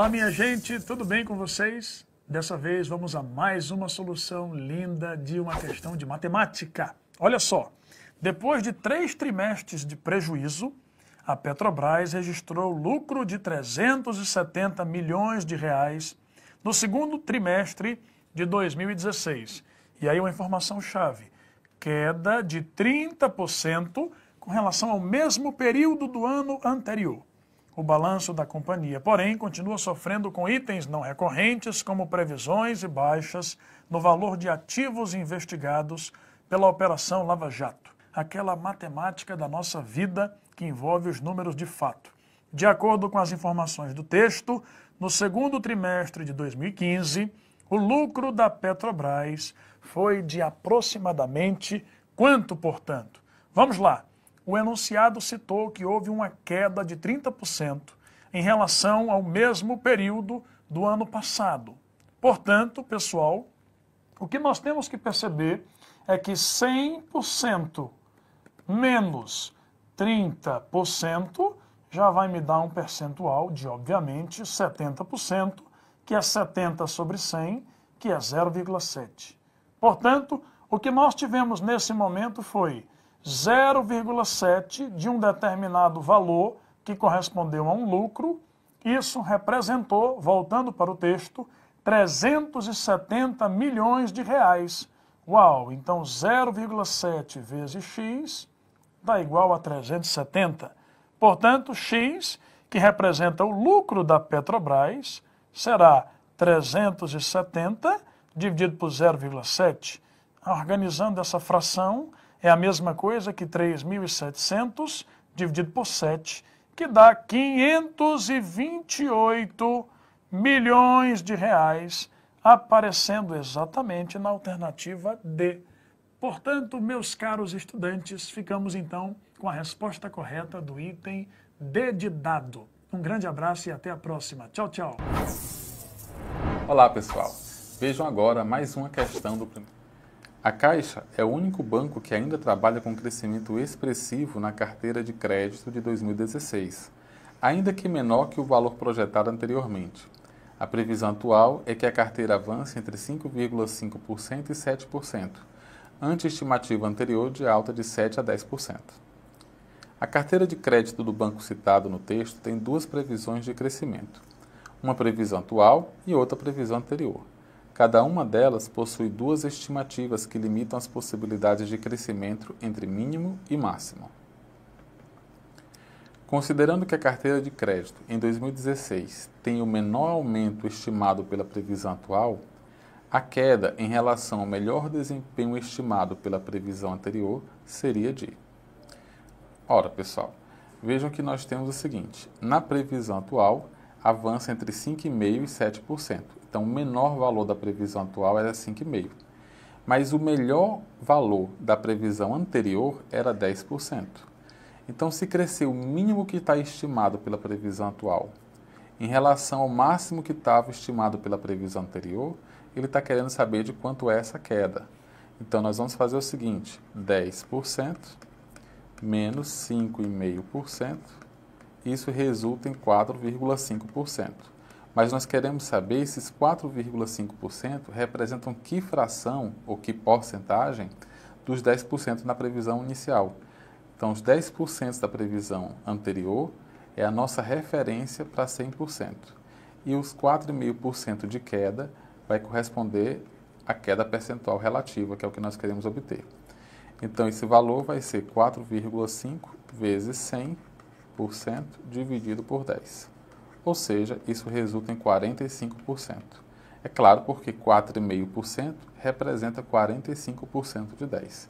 Olá, minha gente, tudo bem com vocês? Dessa vez vamos a mais uma solução linda de uma questão de matemática. Olha só, depois de três trimestres de prejuízo, a Petrobras registrou lucro de 370 milhões de reais no segundo trimestre de 2016. E aí uma informação chave, queda de 30% com relação ao mesmo período do ano anterior o balanço da companhia, porém continua sofrendo com itens não recorrentes, como previsões e baixas no valor de ativos investigados pela Operação Lava Jato, aquela matemática da nossa vida que envolve os números de fato. De acordo com as informações do texto, no segundo trimestre de 2015, o lucro da Petrobras foi de aproximadamente quanto, portanto? Vamos lá o enunciado citou que houve uma queda de 30% em relação ao mesmo período do ano passado. Portanto, pessoal, o que nós temos que perceber é que 100% menos 30% já vai me dar um percentual de, obviamente, 70%, que é 70 sobre 100, que é 0,7. Portanto, o que nós tivemos nesse momento foi 0,7 de um determinado valor que correspondeu a um lucro, isso representou, voltando para o texto, 370 milhões de reais. Uau, então 0,7 vezes x dá igual a 370. Portanto, x, que representa o lucro da Petrobras, será 370 dividido por 0,7. Organizando essa fração, é a mesma coisa que 3.700 dividido por 7, que dá 528 milhões de reais, aparecendo exatamente na alternativa D. Portanto, meus caros estudantes, ficamos então com a resposta correta do item D de dado. Um grande abraço e até a próxima. Tchau, tchau. Olá, pessoal. Vejam agora mais uma questão do primeiro. A Caixa é o único banco que ainda trabalha com crescimento expressivo na carteira de crédito de 2016, ainda que menor que o valor projetado anteriormente. A previsão atual é que a carteira avance entre 5,5% e 7%, ante estimativa anterior de alta de 7% a 10%. A carteira de crédito do banco citado no texto tem duas previsões de crescimento, uma previsão atual e outra previsão anterior. Cada uma delas possui duas estimativas que limitam as possibilidades de crescimento entre mínimo e máximo. Considerando que a carteira de crédito em 2016 tem o menor aumento estimado pela previsão atual, a queda em relação ao melhor desempenho estimado pela previsão anterior seria de. Ora, pessoal, vejam que nós temos o seguinte: na previsão atual, avança entre 5,5% e 7%, então, o menor valor da previsão atual era 5,5%. Mas o melhor valor da previsão anterior era 10%. Então, se crescer o mínimo que está estimado pela previsão atual em relação ao máximo que estava estimado pela previsão anterior, ele está querendo saber de quanto é essa queda. Então, nós vamos fazer o seguinte: 10% menos 5,5%, isso resulta em 4,5%. Mas nós queremos saber esses 4,5% representam que fração ou que porcentagem dos 10% na previsão inicial. Então, os 10% da previsão anterior é a nossa referência para 100%. E os 4,5% de queda vai corresponder à queda percentual relativa, que é o que nós queremos obter. Então, esse valor vai ser 4,5 vezes 100% dividido por 10 ou seja, isso resulta em 45%. É claro porque 4,5% representa 45% de 10.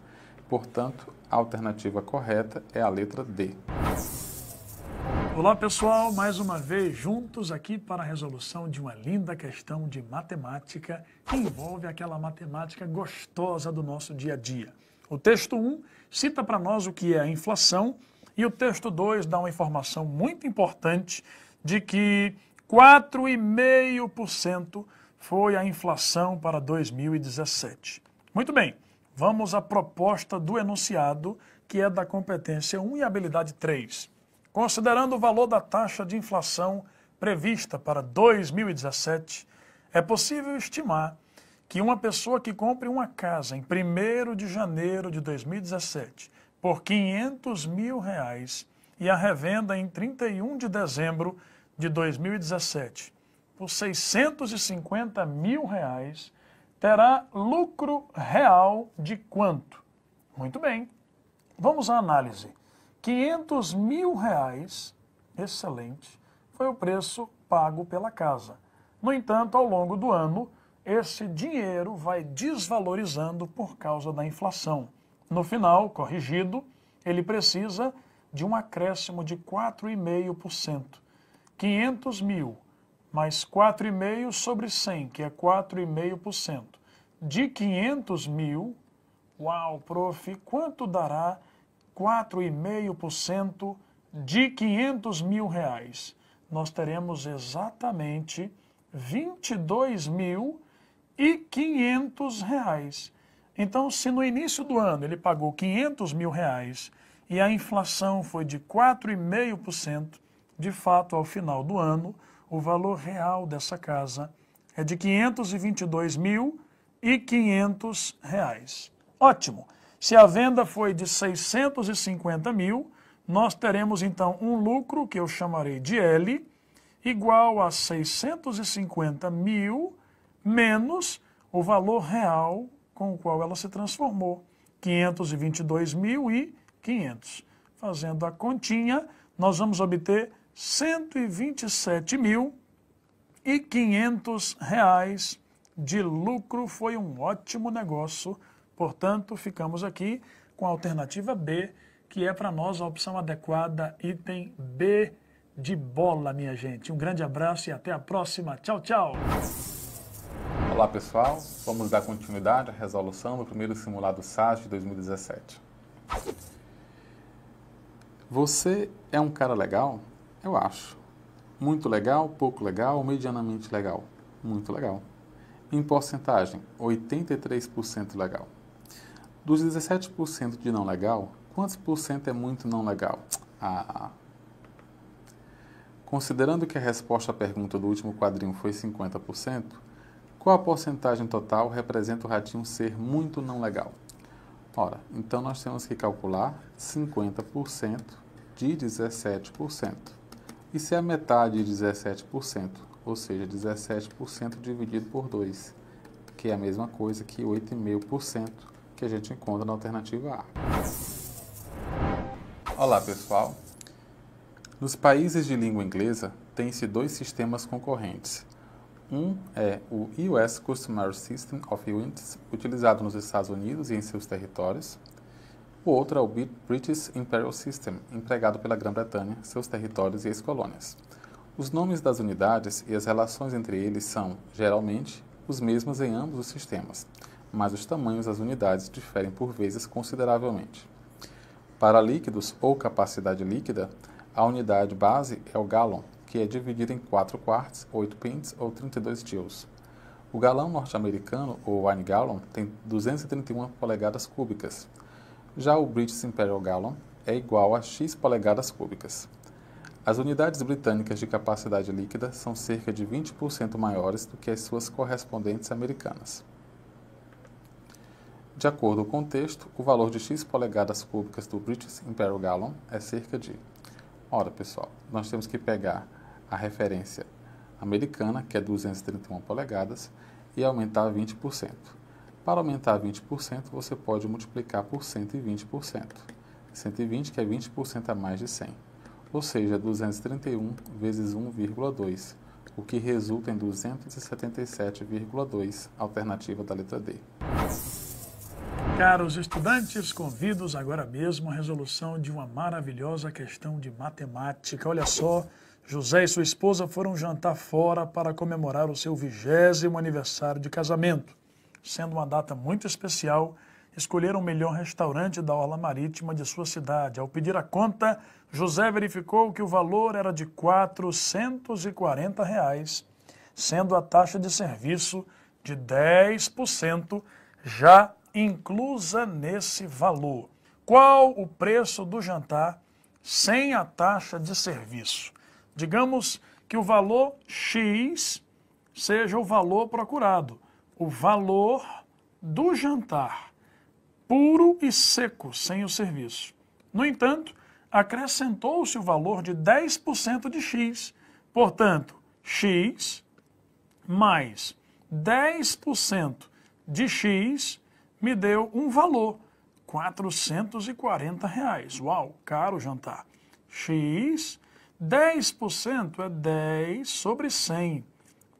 Portanto, a alternativa correta é a letra D. Olá pessoal, mais uma vez juntos aqui para a resolução de uma linda questão de matemática que envolve aquela matemática gostosa do nosso dia a dia. O texto 1 cita para nós o que é a inflação e o texto 2 dá uma informação muito importante de que 4,5% foi a inflação para 2017. Muito bem, vamos à proposta do enunciado, que é da competência 1 e habilidade 3. Considerando o valor da taxa de inflação prevista para 2017, é possível estimar que uma pessoa que compre uma casa em 1 de janeiro de 2017 por R$ 500 mil reais e a revenda em 31 de dezembro de 2017 por 650 mil reais, terá lucro real de quanto? Muito bem, vamos à análise. 500 mil reais, excelente, foi o preço pago pela casa. No entanto, ao longo do ano, esse dinheiro vai desvalorizando por causa da inflação. No final, corrigido, ele precisa de um acréscimo de 4,5%. 500 mil mais 4,5 sobre 100, que é 4,5%. De 500 mil, uau, prof, quanto dará 4,5% de 500 mil reais? Nós teremos exatamente 22 mil e 500 reais. Então, se no início do ano ele pagou 500 mil reais e a inflação foi de 4,5%, de fato, ao final do ano, o valor real dessa casa é de R$ 522.500. Ótimo! Se a venda foi de 650 mil, nós teremos então um lucro, que eu chamarei de L, igual a 650 mil menos o valor real com o qual ela se transformou, 522.500. Fazendo a continha, nós vamos obter 127.500 reais de lucro. Foi um ótimo negócio. Portanto, ficamos aqui com a alternativa B, que é para nós a opção adequada, item B de bola, minha gente. Um grande abraço e até a próxima. Tchau, tchau. Olá, pessoal. Vamos dar continuidade à resolução do primeiro simulado SAS de 2017. Você é um cara legal? Eu acho. Muito legal, pouco legal, medianamente legal. Muito legal. Em porcentagem, 83% legal. Dos 17% de não legal, quantos por cento é muito não legal? Ah. ah. Considerando que a resposta à pergunta do último quadrinho foi 50%, qual a porcentagem total representa o ratinho ser muito não legal? Ora, então nós temos que calcular 50% de 17%. E se a metade de 17%, ou seja, 17% dividido por 2, que é a mesma coisa que 8,5% que a gente encontra na alternativa A. Olá, pessoal. Nos países de língua inglesa, tem-se dois sistemas concorrentes. Um é o US Customary System of Units, utilizado nos Estados Unidos e em seus territórios, o outro é o British Imperial System, empregado pela Grã-Bretanha, seus territórios e ex-colônias. Os nomes das unidades e as relações entre eles são, geralmente, os mesmos em ambos os sistemas, mas os tamanhos das unidades diferem por vezes consideravelmente. Para líquidos ou capacidade líquida, a unidade base é o galon, que é dividido em 4 quartos, 8 pints ou 32 tios. O galão norte-americano, ou wine gallon, tem 231 polegadas cúbicas, já o British Imperial Gallon é igual a x polegadas cúbicas. As unidades britânicas de capacidade líquida são cerca de 20% maiores do que as suas correspondentes americanas. De acordo com o texto, o valor de x polegadas cúbicas do British Imperial Gallon é cerca de. Ora, pessoal, nós temos que pegar a referência americana, que é 231 polegadas, e aumentar 20%. Para aumentar 20%, você pode multiplicar por 120%. 120 que é 20% a mais de 100, ou seja, 231 vezes 1,2, o que resulta em 277,2, alternativa da letra D. Caros estudantes, convido-os agora mesmo à resolução de uma maravilhosa questão de matemática. Olha só, José e sua esposa foram jantar fora para comemorar o seu vigésimo aniversário de casamento sendo uma data muito especial, escolheram o melhor restaurante da Orla Marítima de sua cidade. Ao pedir a conta, José verificou que o valor era de R$ 440, reais, sendo a taxa de serviço de 10% já inclusa nesse valor. Qual o preço do jantar sem a taxa de serviço? Digamos que o valor X seja o valor procurado o valor do jantar, puro e seco, sem o serviço. No entanto, acrescentou-se o valor de 10% de X. Portanto, X mais 10% de X me deu um valor, 440 reais. Uau, caro jantar. X, 10% é 10 sobre 100.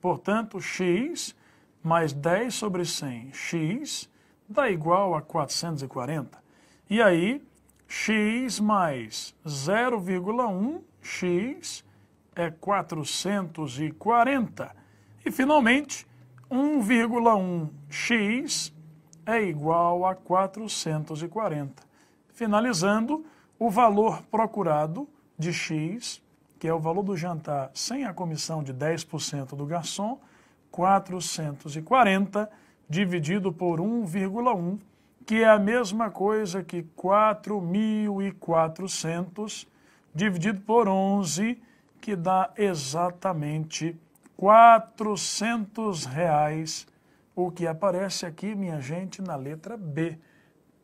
Portanto, X mais 10 sobre 100x dá igual a 440. E aí, x mais 0,1x é 440. E, finalmente, 1,1x é igual a 440. Finalizando, o valor procurado de x, que é o valor do jantar sem a comissão de 10% do garçom, 440 dividido por 1,1, que é a mesma coisa que 4.400 dividido por 11, que dá exatamente 400 reais, o que aparece aqui, minha gente, na letra B.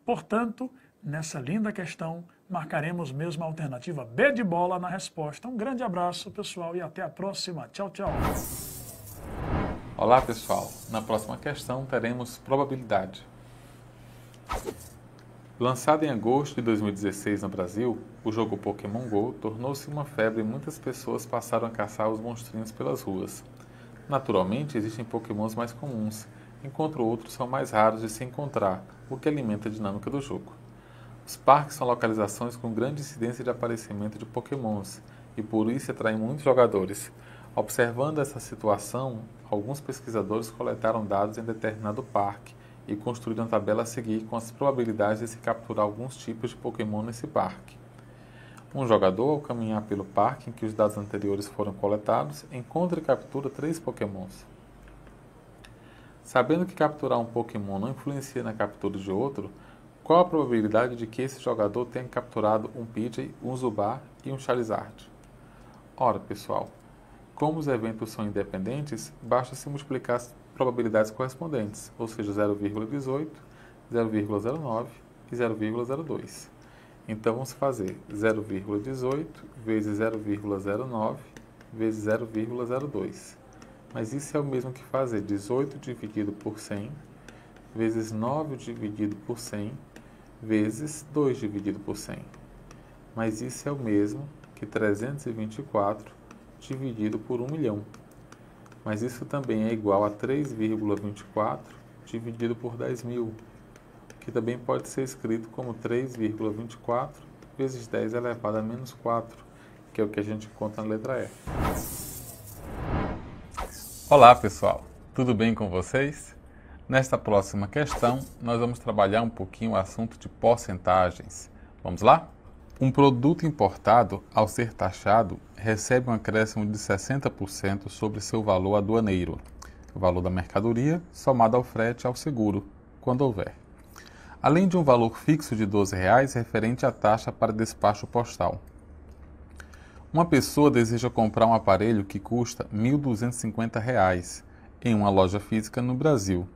Portanto, nessa linda questão, marcaremos mesmo a alternativa B de bola na resposta. Um grande abraço, pessoal, e até a próxima. Tchau, tchau. Olá pessoal, na próxima questão teremos probabilidade. Lançado em agosto de 2016 no Brasil, o jogo Pokémon GO tornou-se uma febre e muitas pessoas passaram a caçar os monstrinhos pelas ruas. Naturalmente, existem pokémons mais comuns, enquanto outros são mais raros de se encontrar, o que alimenta a dinâmica do jogo. Os parques são localizações com grande incidência de aparecimento de pokémons, e por isso atraem muitos jogadores, Observando essa situação, alguns pesquisadores coletaram dados em determinado parque e construíram a tabela a seguir com as probabilidades de se capturar alguns tipos de Pokémon nesse parque. Um jogador, ao caminhar pelo parque em que os dados anteriores foram coletados, encontra e captura três Pokémons. Sabendo que capturar um Pokémon não influencia na captura de outro, qual a probabilidade de que esse jogador tenha capturado um Pidgey, um Zubat e um Charizard? Ora, pessoal, como os eventos são independentes, basta se multiplicar as probabilidades correspondentes, ou seja, 0,18, 0,09 e 0,02. Então vamos fazer 0,18 vezes 0,09 vezes 0,02. Mas isso é o mesmo que fazer 18 dividido por 100 vezes 9 dividido por 100 vezes 2 dividido por 100. Mas isso é o mesmo que 324 dividido por 1 milhão. Mas isso também é igual a 3,24 dividido por 10 mil, que também pode ser escrito como 3,24 vezes 10 elevado a menos 4, que é o que a gente conta na letra E. Olá pessoal, tudo bem com vocês? Nesta próxima questão, nós vamos trabalhar um pouquinho o assunto de porcentagens. Vamos lá? Um produto importado, ao ser taxado, recebe um acréscimo de 60% sobre seu valor aduaneiro, o valor da mercadoria somado ao frete ao seguro, quando houver. Além de um valor fixo de R$ 12,00 referente à taxa para despacho postal. Uma pessoa deseja comprar um aparelho que custa R$ 1.250 em uma loja física no Brasil.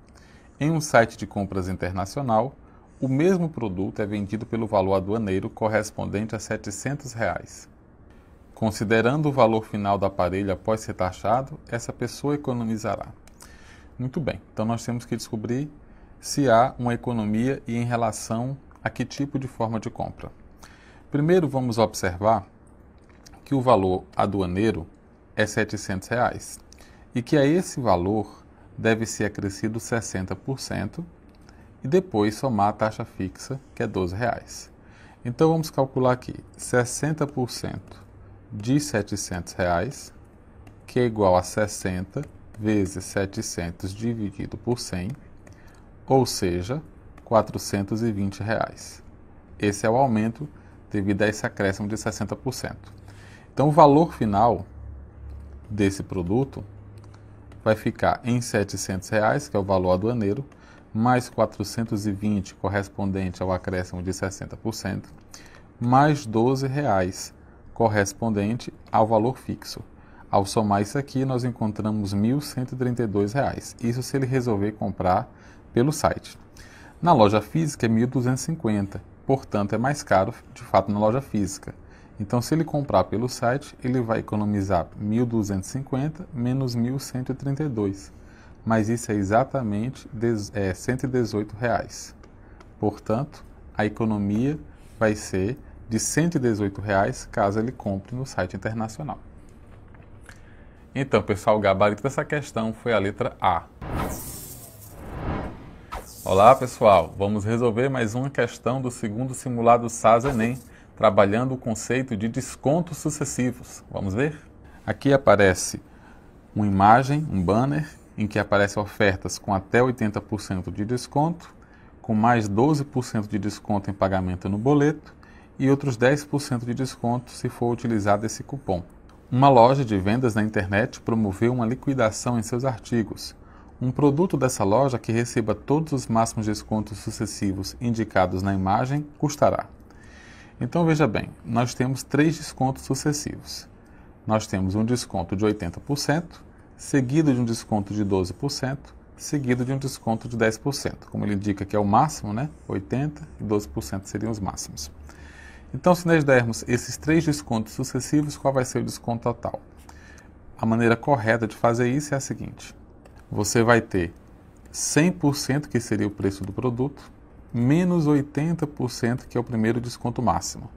Em um site de compras internacional, o mesmo produto é vendido pelo valor aduaneiro correspondente a R$ 700. Reais. Considerando o valor final do aparelho após ser taxado, essa pessoa economizará. Muito bem, então nós temos que descobrir se há uma economia e em relação a que tipo de forma de compra. Primeiro vamos observar que o valor aduaneiro é R$ 700 reais, e que a esse valor deve ser acrescido 60% e depois somar a taxa fixa, que é R$ 12. Reais. Então vamos calcular aqui 60% de R$ 700, reais, que é igual a 60 vezes 700 dividido por 100, ou seja, R$ 420. Reais. Esse é o aumento devido a esse acréscimo de 60%. Então, o valor final desse produto vai ficar em R$ 700, reais, que é o valor aduaneiro, mais 420 correspondente ao acréscimo de 60%, mais R$ 12 reais, correspondente ao valor fixo. Ao somar isso aqui, nós encontramos R$ 1.132, isso se ele resolver comprar pelo site. Na loja física é R$ 1.250, portanto é mais caro de fato na loja física. Então, se ele comprar pelo site, ele vai economizar 1.250 menos 1.132, mas isso é exatamente R$ 118. É, reais. Portanto, a economia vai ser de R$ 118,00 caso ele compre no site internacional. Então, pessoal, o gabarito dessa questão foi a letra A. Olá, pessoal! Vamos resolver mais uma questão do segundo simulado SAS Enem, trabalhando o conceito de descontos sucessivos. Vamos ver? Aqui aparece uma imagem, um banner, em que aparecem ofertas com até 80% de desconto, com mais 12% de desconto em pagamento no boleto e outros 10% de desconto se for utilizado esse cupom. Uma loja de vendas na internet promoveu uma liquidação em seus artigos. Um produto dessa loja que receba todos os máximos descontos sucessivos indicados na imagem custará. Então veja bem, nós temos três descontos sucessivos. Nós temos um desconto de 80%, seguido de um desconto de 12%, seguido de um desconto de 10%. Como ele indica que é o máximo, né? 80 e 12% seriam os máximos. Então, se nós dermos esses três descontos sucessivos, qual vai ser o desconto total? A maneira correta de fazer isso é a seguinte: você vai ter 100%, que seria o preço do produto, menos 80%, que é o primeiro desconto máximo.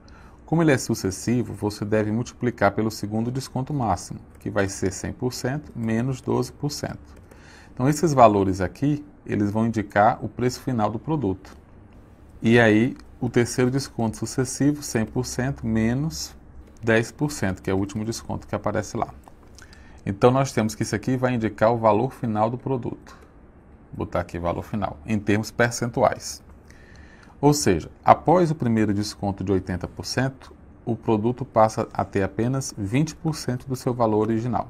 Como ele é sucessivo, você deve multiplicar pelo segundo desconto máximo, que vai ser 100% menos 12%. Então, esses valores aqui, eles vão indicar o preço final do produto. E aí, o terceiro desconto sucessivo, 100%, menos 10%, que é o último desconto que aparece lá. Então, nós temos que isso aqui vai indicar o valor final do produto. Vou botar aqui valor final, em termos percentuais. Ou seja, após o primeiro desconto de 80%, o produto passa a ter apenas 20% do seu valor original.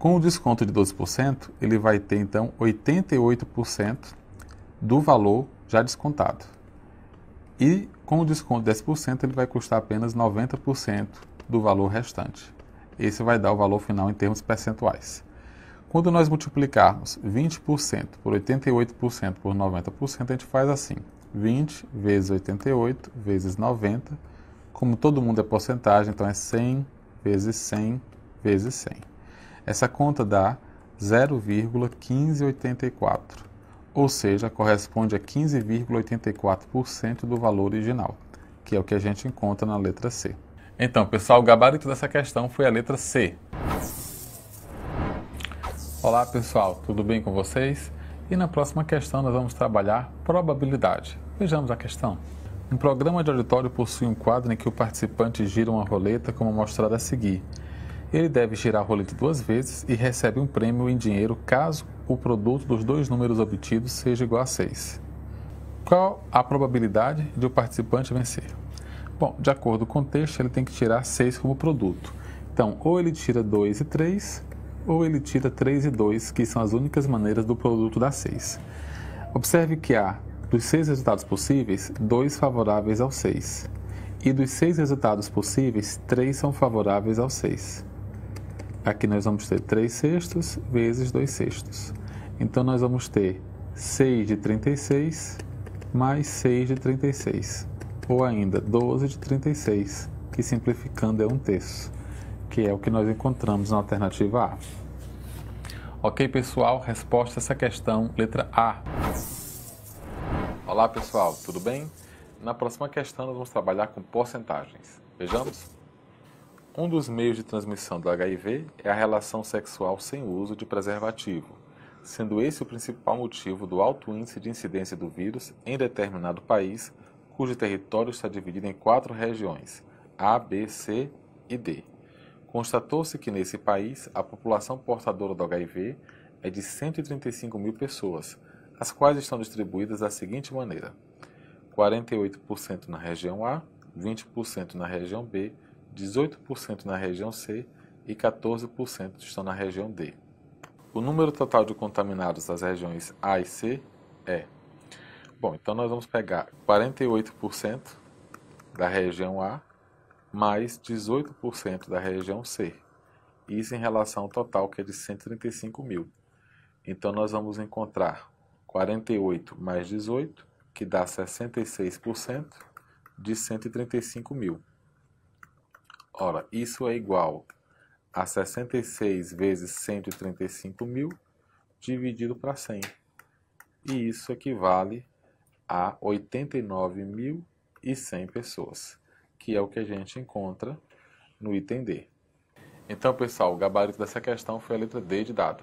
Com o desconto de 12%, ele vai ter então 88% do valor já descontado. E com o desconto de 10%, ele vai custar apenas 90% do valor restante. Esse vai dar o valor final em termos percentuais. Quando nós multiplicarmos 20% por 88% por 90%, a gente faz assim: 20 vezes 88 vezes 90. Como todo mundo é porcentagem, então é 100 vezes 100 vezes 100. Essa conta dá 0,1584 ou seja, corresponde a 15,84% do valor original, que é o que a gente encontra na letra C. Então, pessoal, o gabarito dessa questão foi a letra C. Olá, pessoal, tudo bem com vocês? E na próxima questão nós vamos trabalhar probabilidade. Vejamos a questão. Um programa de auditório possui um quadro em que o participante gira uma roleta como mostrado a seguir. Ele deve girar a roleta duas vezes e recebe um prêmio em dinheiro caso o produto dos dois números obtidos seja igual a 6. Qual a probabilidade de o participante vencer? Bom, de acordo com o texto, ele tem que tirar 6 como produto. Então, ou ele tira 2 e 3, ou ele tira 3 e 2, que são as únicas maneiras do produto dar 6. Observe que há, dos 6 resultados possíveis, 2 favoráveis ao 6. E dos 6 resultados possíveis, 3 são favoráveis ao 6. Aqui nós vamos ter 3 sextos vezes 2 sextos. Então nós vamos ter 6 de 36 mais 6 de 36, ou ainda 12 de 36, que simplificando é um terço, que é o que nós encontramos na alternativa A. Ok, pessoal? Resposta a essa questão, letra A. Olá, pessoal, tudo bem? Na próxima questão, nós vamos trabalhar com porcentagens. Vejamos? Um dos meios de transmissão do HIV é a relação sexual sem uso de preservativo sendo esse o principal motivo do alto índice de incidência do vírus em determinado país, cujo território está dividido em quatro regiões: A, B, C e D. Constatou-se que nesse país a população portadora do HIV é de 135 mil pessoas, as quais estão distribuídas da seguinte maneira: 48% na região A, 20% na região B, 18% na região C e 14% estão na região D. O número total de contaminados das regiões A e C é. Bom, então nós vamos pegar 48% da região A mais 18% da região C. Isso em relação ao total, que é de 135 mil. Então nós vamos encontrar 48 mais 18, que dá 66% de 135 mil. Ora, isso é igual a 66 vezes 135 mil dividido para 100. E isso equivale a 89.100 pessoas, que é o que a gente encontra no item D. Então, pessoal, o gabarito dessa questão foi a letra D de dado.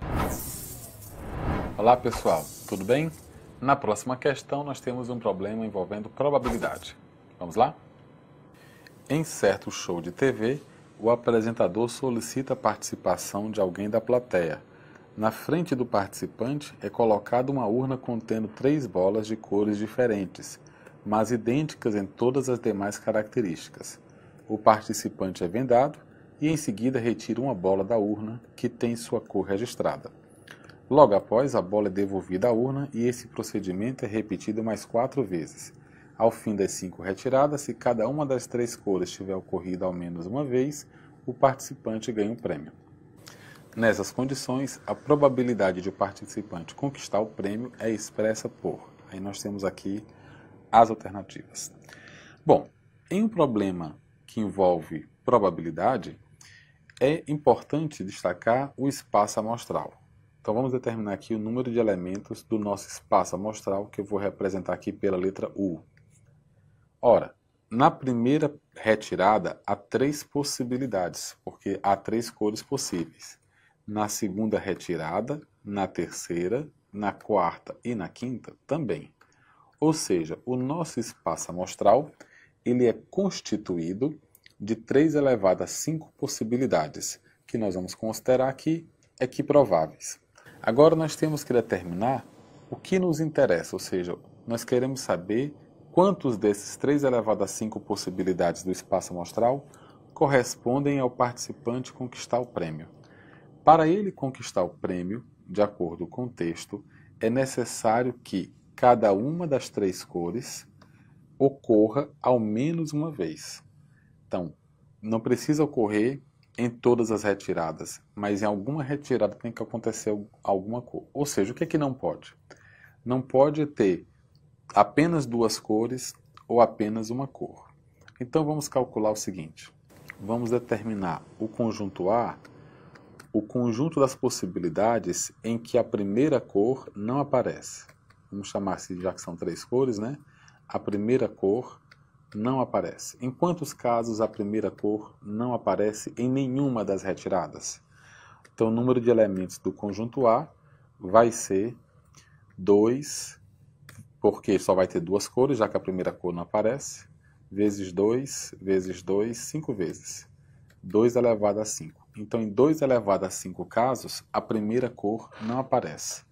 Olá, pessoal, tudo bem? Na próxima questão, nós temos um problema envolvendo probabilidade. Vamos lá? Em certo show de TV, o apresentador solicita a participação de alguém da plateia. Na frente do participante é colocada uma urna contendo três bolas de cores diferentes, mas idênticas em todas as demais características. O participante é vendado e em seguida retira uma bola da urna que tem sua cor registrada. Logo após, a bola é devolvida à urna e esse procedimento é repetido mais quatro vezes. Ao fim das cinco retiradas, se cada uma das três cores tiver ocorrido ao menos uma vez, o participante ganha um prêmio. Nessas condições, a probabilidade de o participante conquistar o prêmio é expressa por. Aí nós temos aqui as alternativas. Bom, em um problema que envolve probabilidade, é importante destacar o espaço amostral. Então vamos determinar aqui o número de elementos do nosso espaço amostral, que eu vou representar aqui pela letra U, Ora, na primeira retirada há três possibilidades, porque há três cores possíveis. Na segunda retirada, na terceira, na quarta e na quinta também. Ou seja, o nosso espaço amostral ele é constituído de 3 elevado a 5 possibilidades, que nós vamos considerar aqui equiprováveis. Agora nós temos que determinar o que nos interessa, ou seja, nós queremos saber quantos desses 3 elevado a 5 possibilidades do espaço amostral correspondem ao participante conquistar o prêmio. Para ele conquistar o prêmio, de acordo com o texto, é necessário que cada uma das três cores ocorra ao menos uma vez. Então, não precisa ocorrer em todas as retiradas, mas em alguma retirada tem que acontecer alguma cor. Ou seja, o que é que não pode? Não pode ter apenas duas cores ou apenas uma cor. Então vamos calcular o seguinte: vamos determinar o conjunto A, o conjunto das possibilidades em que a primeira cor não aparece. Vamos chamar-se, assim, já que são três cores, né? A primeira cor não aparece. Em quantos casos a primeira cor não aparece em nenhuma das retiradas? Então, o número de elementos do conjunto A vai ser 2 porque só vai ter duas cores, já que a primeira cor não aparece, vezes 2, vezes 2, 5 vezes. 2 elevado a 5. Então, em 2 elevado a 5 casos, a primeira cor não aparece.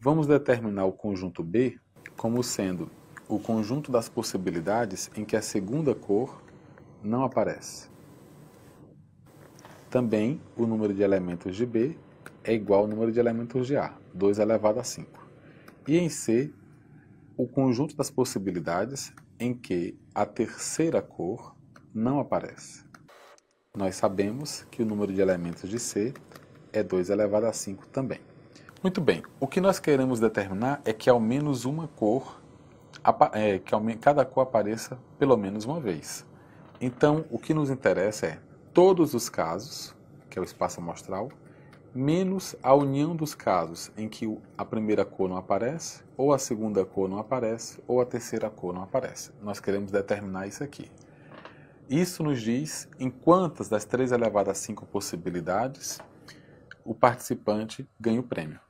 Vamos determinar o conjunto B como sendo o conjunto das possibilidades em que a segunda cor não aparece. Também, o número de elementos de B é igual ao número de elementos de A, 2 elevado a 5. E em C, o conjunto das possibilidades em que a terceira cor não aparece. Nós sabemos que o número de elementos de C é 2 elevado a 5 também. Muito bem, o que nós queremos determinar é que ao menos uma cor, é, que cada cor apareça pelo menos uma vez. Então, o que nos interessa é todos os casos, que é o espaço amostral, menos a união dos casos em que a primeira cor não aparece, ou a segunda cor não aparece, ou a terceira cor não aparece. Nós queremos determinar isso aqui. Isso nos diz em quantas das 3 elevado a 5 possibilidades o participante ganha o prêmio.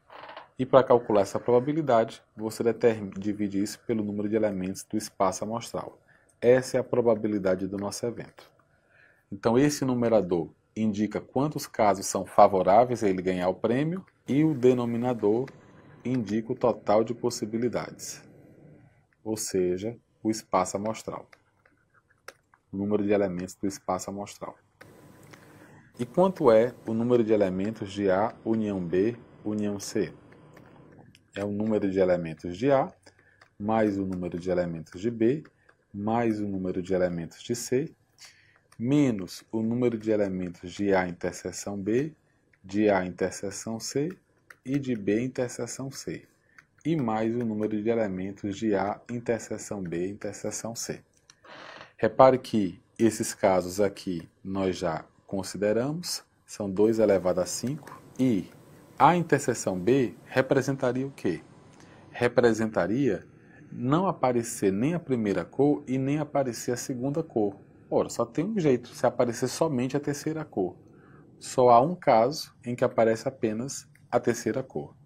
E para calcular essa probabilidade, você divide isso pelo número de elementos do espaço amostral. Essa é a probabilidade do nosso evento. Então, esse numerador indica quantos casos são favoráveis a ele ganhar o prêmio e o denominador indica o total de possibilidades, ou seja, o espaço amostral, o número de elementos do espaço amostral. E quanto é o número de elementos de A, união B, união C? É o número de elementos de A mais o número de elementos de B mais o número de elementos de C menos o número de elementos de A interseção B, de A interseção C e de B interseção C, e mais o número de elementos de A interseção B interseção C. Repare que esses casos aqui nós já consideramos, são 2 elevado a 5, e A interseção B representaria o quê? Representaria não aparecer nem a primeira cor e nem aparecer a segunda cor, Ora, só tem um jeito se aparecer somente a terceira cor. Só há um caso em que aparece apenas a terceira cor.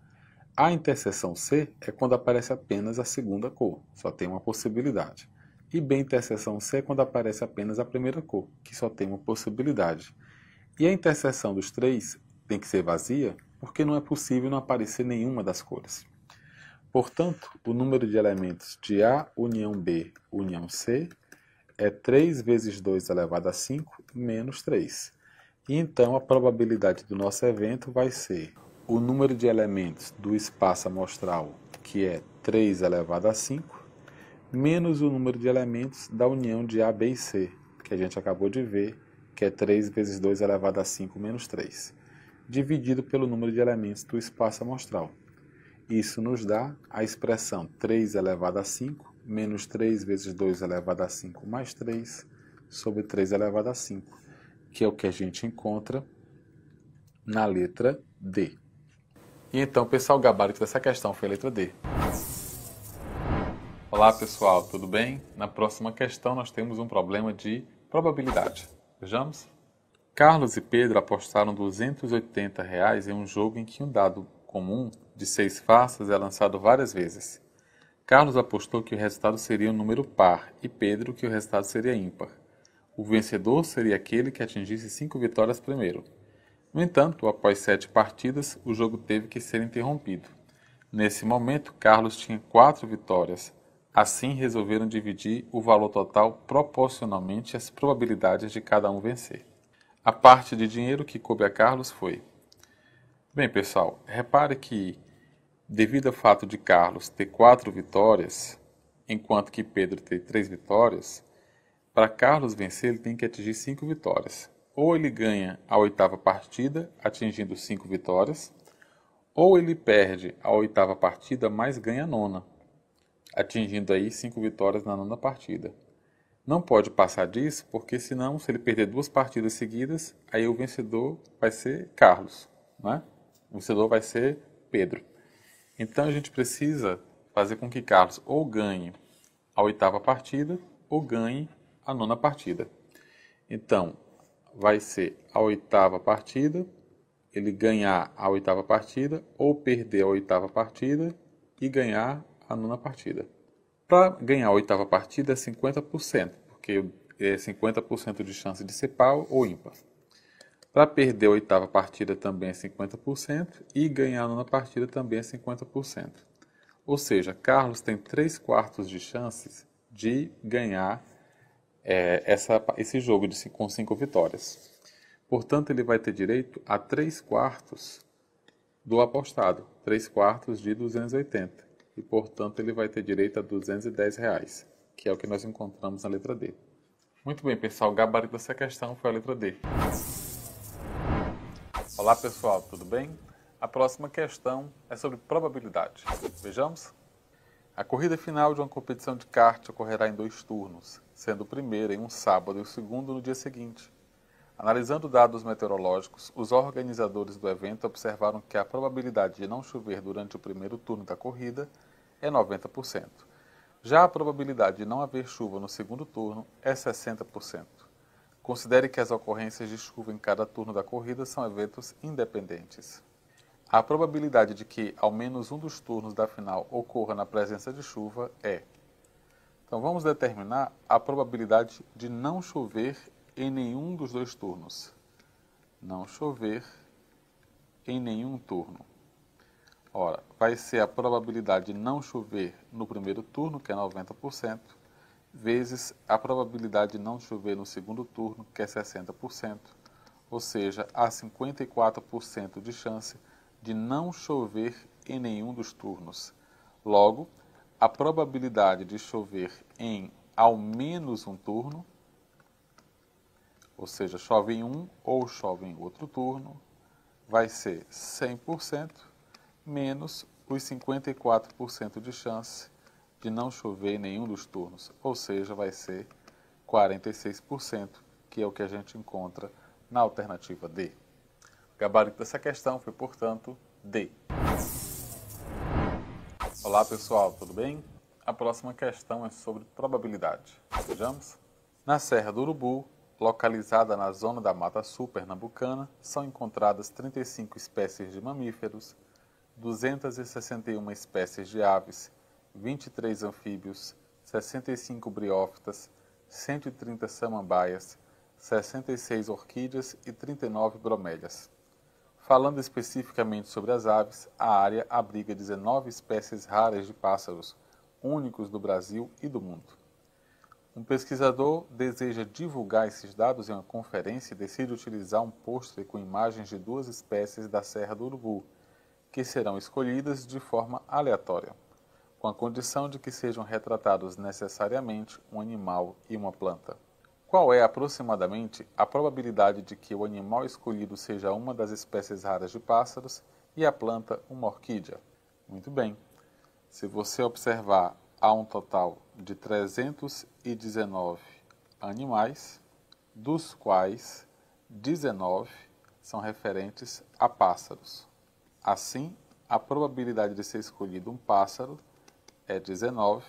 A interseção C é quando aparece apenas a segunda cor, só tem uma possibilidade. E B interseção C é quando aparece apenas a primeira cor, que só tem uma possibilidade. E a interseção dos três tem que ser vazia, porque não é possível não aparecer nenhuma das cores. Portanto, o número de elementos de A união B união C é 3 vezes 2 elevado a 5 menos 3. E então a probabilidade do nosso evento vai ser o número de elementos do espaço amostral, que é 3 elevado a 5, menos o número de elementos da união de A, B e C, que a gente acabou de ver, que é 3 vezes 2 elevado a 5 menos 3, dividido pelo número de elementos do espaço amostral. Isso nos dá a expressão 3 elevado a 5 menos 3 vezes 2 elevado a 5 mais 3 sobre 3 elevado a 5, que é o que a gente encontra na letra D. E então, pessoal, o gabarito dessa questão foi a letra D. Olá, pessoal, tudo bem? Na próxima questão nós temos um problema de probabilidade. Vejamos? Carlos e Pedro apostaram 280 reais em um jogo em que um dado comum de seis faces é lançado várias vezes. Carlos apostou que o resultado seria um número par e Pedro que o resultado seria ímpar. O vencedor seria aquele que atingisse cinco vitórias primeiro. No entanto, após sete partidas, o jogo teve que ser interrompido. Nesse momento, Carlos tinha quatro vitórias. Assim, resolveram dividir o valor total proporcionalmente às probabilidades de cada um vencer. A parte de dinheiro que coube a Carlos foi: Bem, pessoal, repare que devido ao fato de Carlos ter quatro vitórias, enquanto que Pedro tem três vitórias, para Carlos vencer ele tem que atingir cinco vitórias. Ou ele ganha a oitava partida, atingindo cinco vitórias, ou ele perde a oitava partida, mas ganha a nona, atingindo aí cinco vitórias na nona partida. Não pode passar disso, porque senão, se ele perder duas partidas seguidas, aí o vencedor vai ser Carlos, né? O vencedor vai ser Pedro. Então a gente precisa fazer com que Carlos ou ganhe a oitava partida ou ganhe a nona partida. Então vai ser a oitava partida, ele ganhar a oitava partida ou perder a oitava partida e ganhar a nona partida. Para ganhar a oitava partida é 50%, porque é 50% de chance de ser par ou ímpar. Para perder a oitava partida também é 50% e ganhar a nona partida também é 50%. Ou seja, Carlos tem 3 quartos de chances de ganhar é, essa, esse jogo de, com 5 vitórias. Portanto, ele vai ter direito a 3 quartos do apostado, 3 quartos de 280. E, portanto, ele vai ter direito a 210 reais, que é o que nós encontramos na letra D. Muito bem, pessoal, o gabarito dessa questão foi a letra D. Olá pessoal, tudo bem? A próxima questão é sobre probabilidade. Vejamos? A corrida final de uma competição de kart ocorrerá em dois turnos, sendo o primeiro em um sábado e o segundo no dia seguinte. Analisando dados meteorológicos, os organizadores do evento observaram que a probabilidade de não chover durante o primeiro turno da corrida é 90%. Já a probabilidade de não haver chuva no segundo turno é 60%. Considere que as ocorrências de chuva em cada turno da corrida são eventos independentes. A probabilidade de que ao menos um dos turnos da final ocorra na presença de chuva é. Então vamos determinar a probabilidade de não chover em nenhum dos dois turnos. Não chover em nenhum turno. Ora, vai ser a probabilidade de não chover no primeiro turno, que é 90%, vezes a probabilidade de não chover no segundo turno, que é 60%, ou seja, há 54% de chance de não chover em nenhum dos turnos. Logo, a probabilidade de chover em ao menos um turno, ou seja, chove em um ou chove em outro turno, vai ser 100% menos os 54% de chance de não chover em nenhum dos turnos, ou seja, vai ser 46%, que é o que a gente encontra na alternativa D. O gabarito dessa questão foi, portanto, D. Olá pessoal, tudo bem? A próxima questão é sobre probabilidade. Vejamos? Na Serra do Urubu, localizada na zona da Mata Sul pernambucana, são encontradas 35 espécies de mamíferos, 261 espécies de aves, 23 anfíbios, 65 briófitas, 130 samambaias, 66 orquídeas e 39 bromélias. Falando especificamente sobre as aves, a área abriga 19 espécies raras de pássaros, únicos do Brasil e do mundo. Um pesquisador deseja divulgar esses dados em uma conferência e decide utilizar um pôster com imagens de duas espécies da Serra do Urubu, que serão escolhidas de forma aleatória com a condição de que sejam retratados necessariamente um animal e uma planta. Qual é aproximadamente a probabilidade de que o animal escolhido seja uma das espécies raras de pássaros e a planta uma orquídea? Muito bem. Se você observar, há um total de 319 animais, dos quais 19 são referentes a pássaros. Assim, a probabilidade de ser escolhido um pássaro é 19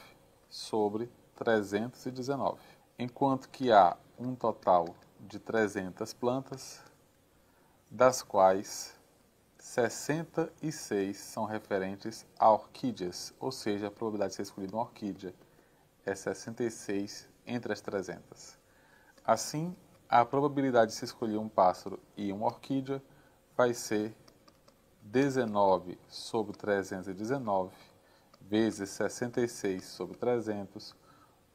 sobre 319. Enquanto que há um total de 300 plantas, das quais 66 são referentes a orquídeas, ou seja, a probabilidade de ser escolhida uma orquídea é 66 entre as 300. Assim, a probabilidade de se escolher um pássaro e uma orquídea vai ser 19 sobre 319 vezes 66 sobre 300,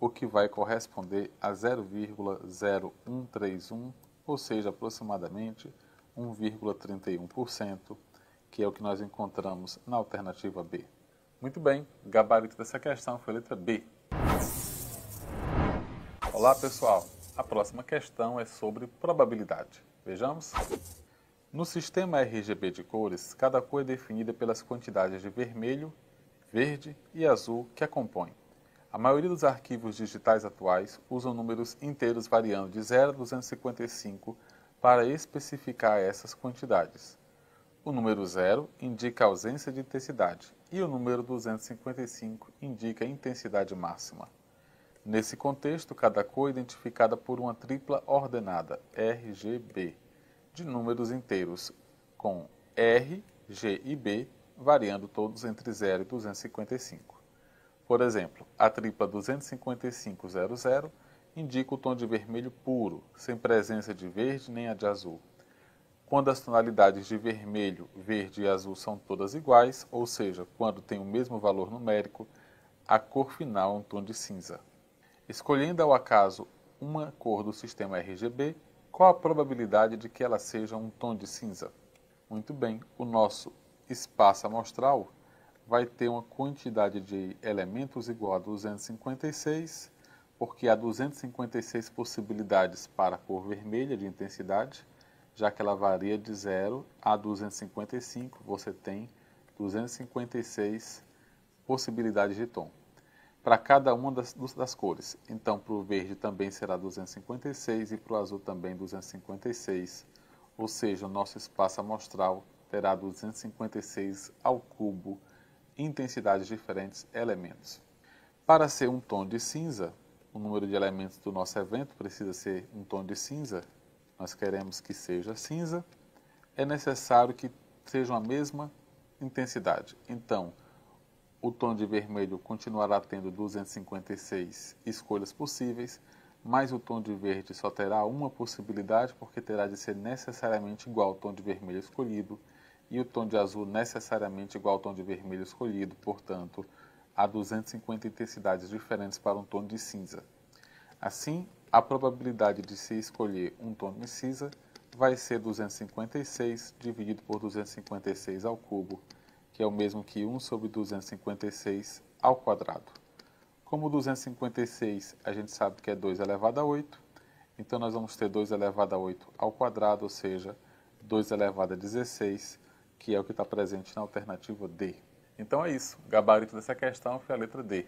o que vai corresponder a 0,0131, ou seja, aproximadamente 1,31%, que é o que nós encontramos na alternativa B. Muito bem, gabarito dessa questão foi a letra B. Olá pessoal, a próxima questão é sobre probabilidade. Vejamos? No sistema RGB de cores, cada cor é definida pelas quantidades de vermelho, verde e azul que a compõem. A maioria dos arquivos digitais atuais usam números inteiros variando de 0 a 255 para especificar essas quantidades. O número 0 indica ausência de intensidade e o número 255 indica intensidade máxima. Nesse contexto, cada cor é identificada por uma tripla ordenada, RGB, de números inteiros, com R, G e B variando todos entre 0 e 255. Por exemplo, a tripla 25500 indica o tom de vermelho puro, sem presença de verde nem a de azul. Quando as tonalidades de vermelho, verde e azul são todas iguais, ou seja, quando tem o mesmo valor numérico, a cor final é um tom de cinza. Escolhendo ao acaso uma cor do sistema RGB, qual a probabilidade de que ela seja um tom de cinza? Muito bem, o nosso espaço amostral vai ter uma quantidade de elementos igual a 256, porque há 256 possibilidades para a cor vermelha de intensidade, já que ela varia de 0 a 255, você tem 256 possibilidades de tom para cada uma das, das cores. Então, para o verde também será 256 e para o azul também 256, ou seja, o nosso espaço amostral terá 256 ao cubo, intensidades diferentes, elementos. Para ser um tom de cinza, o número de elementos do nosso evento precisa ser um tom de cinza, nós queremos que seja cinza, é necessário que sejam a mesma intensidade. Então, o tom de vermelho continuará tendo 256 escolhas possíveis, mas o tom de verde só terá uma possibilidade porque terá de ser necessariamente igual ao tom de vermelho escolhido, e o tom de azul necessariamente igual ao tom de vermelho escolhido, portanto, há 250 intensidades diferentes para um tom de cinza. Assim, a probabilidade de se escolher um tom de cinza vai ser 256 dividido por 256 ao cubo, que é o mesmo que 1 sobre 256 ao quadrado. Como 256 a gente sabe que é 2 elevado a 8, então nós vamos ter 2 elevado a 8 ao quadrado, ou seja, 2 elevado a 16, que é o que está presente na alternativa D. Então é isso. O gabarito dessa questão foi a letra D.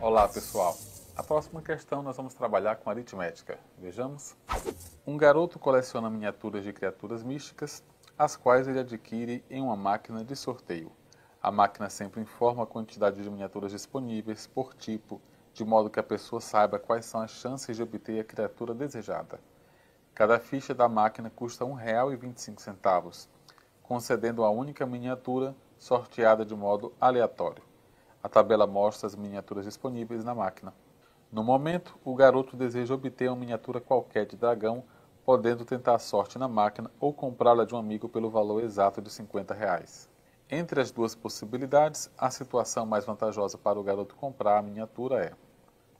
Olá, pessoal. A próxima questão nós vamos trabalhar com aritmética. Vejamos. Um garoto coleciona miniaturas de criaturas místicas, as quais ele adquire em uma máquina de sorteio. A máquina sempre informa a quantidade de miniaturas disponíveis por tipo, de modo que a pessoa saiba quais são as chances de obter a criatura desejada. Cada ficha da máquina custa R$ 1,25, concedendo a única miniatura sorteada de modo aleatório. A tabela mostra as miniaturas disponíveis na máquina. No momento, o garoto deseja obter uma miniatura qualquer de dragão, podendo tentar a sorte na máquina ou comprá-la de um amigo pelo valor exato de 50 reais. Entre as duas possibilidades, a situação mais vantajosa para o garoto comprar a miniatura é: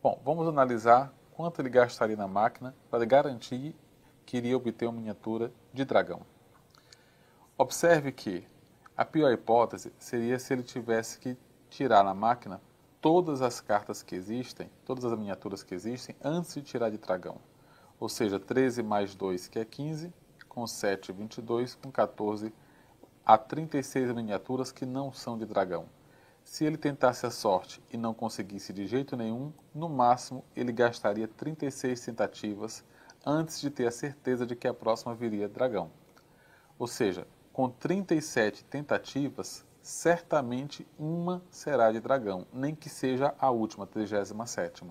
Bom, vamos analisar quanto ele gastaria na máquina para garantir queria obter uma miniatura de dragão. Observe que a pior hipótese seria se ele tivesse que tirar na máquina todas as cartas que existem, todas as miniaturas que existem, antes de tirar de dragão. Ou seja, 13 mais 2, que é 15, com 7, 22, com 14, há 36 miniaturas que não são de dragão. Se ele tentasse a sorte e não conseguisse de jeito nenhum, no máximo ele gastaria 36 tentativas antes de ter a certeza de que a próxima viria dragão. Ou seja, com 37 tentativas, certamente uma será de dragão, nem que seja a última, 37.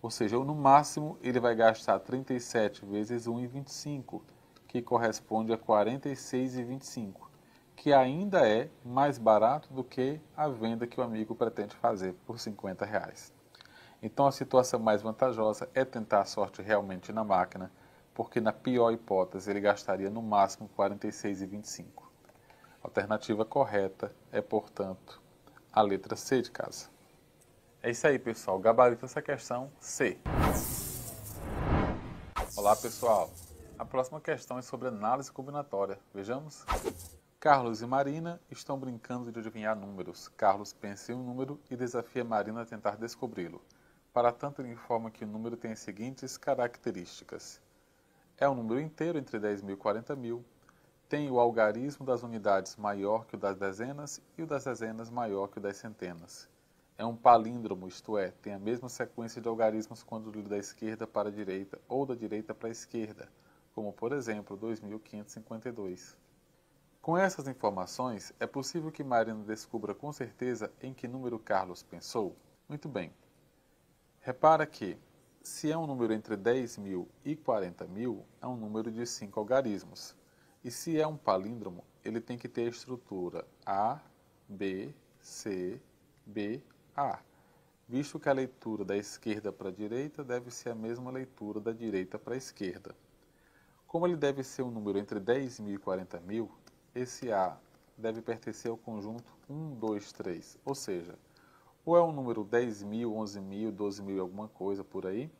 Ou seja, no máximo ele vai gastar 37 vezes 1,25, que corresponde a 46,25, que ainda é mais barato do que a venda que o amigo pretende fazer por 50 reais. Então a situação mais vantajosa é tentar a sorte realmente na máquina, porque na pior hipótese ele gastaria no máximo 46,25. A alternativa correta é, portanto, a letra C de casa. É isso aí, pessoal. Gabarito essa questão C. Olá, pessoal. A próxima questão é sobre análise combinatória. Vejamos? Carlos e Marina estão brincando de adivinhar números. Carlos pensa em um número e desafia Marina a tentar descobri-lo. Para tanto, ele informa que o número tem as seguintes características: é um número inteiro entre 10 mil e 40 mil, tem o algarismo das unidades maior que o das dezenas e o das dezenas maior que o das centenas. É um palíndromo, isto é, tem a mesma sequência de algarismos quando lido da esquerda para a direita ou da direita para a esquerda, como por exemplo 2552. Com essas informações, é possível que Marina descubra com certeza em que número Carlos pensou? Muito bem, Repara que, se é um número entre 10 mil e 40 mil, é um número de 5 algarismos. E se é um palíndromo, ele tem que ter a estrutura A, B, C, B, A, visto que a leitura da esquerda para a direita deve ser a mesma leitura da direita para a esquerda. Como ele deve ser um número entre 10 mil e 40 mil, esse A deve pertencer ao conjunto 1, 2, 3, ou seja, ou é um número 10 mil, 11 mil, 12 mil e alguma coisa por aí.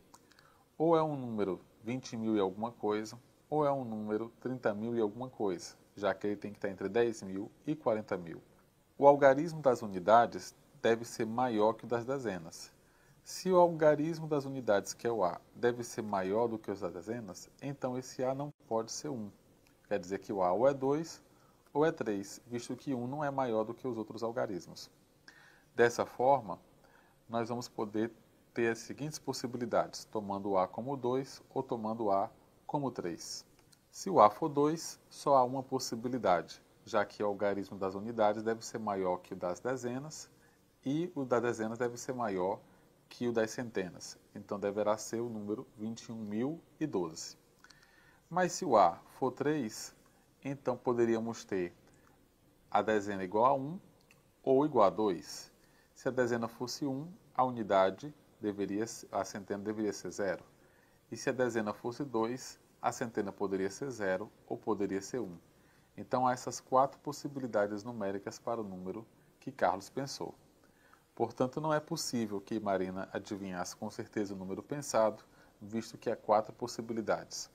Ou é um número 20 mil e alguma coisa. Ou é um número 30 mil e alguma coisa, já que ele tem que estar entre 10 mil e 40 mil. O algarismo das unidades deve ser maior que o das dezenas. Se o algarismo das unidades, que é o A, deve ser maior do que os das dezenas, então esse A não pode ser 1. Quer dizer que o A ou é 2 ou é 3, visto que 1 não é maior do que os outros algarismos. Dessa forma, nós vamos poder ter as seguintes possibilidades, tomando o A como 2 ou tomando o A como 3. Se o A for 2, só há uma possibilidade, já que o algarismo das unidades deve ser maior que o das dezenas e o das dezenas deve ser maior que o das centenas, então deverá ser o número 21.012. Mas se o A for 3, então poderíamos ter a dezena igual a 1 ou igual a 2. Se a dezena fosse 1, a unidade deveria, a centena deveria ser 0. E se a dezena fosse 2, a centena poderia ser 0 ou poderia ser 1. Então há essas quatro possibilidades numéricas para o número que Carlos pensou. Portanto, não é possível que Marina adivinhasse com certeza o número pensado, visto que há quatro possibilidades.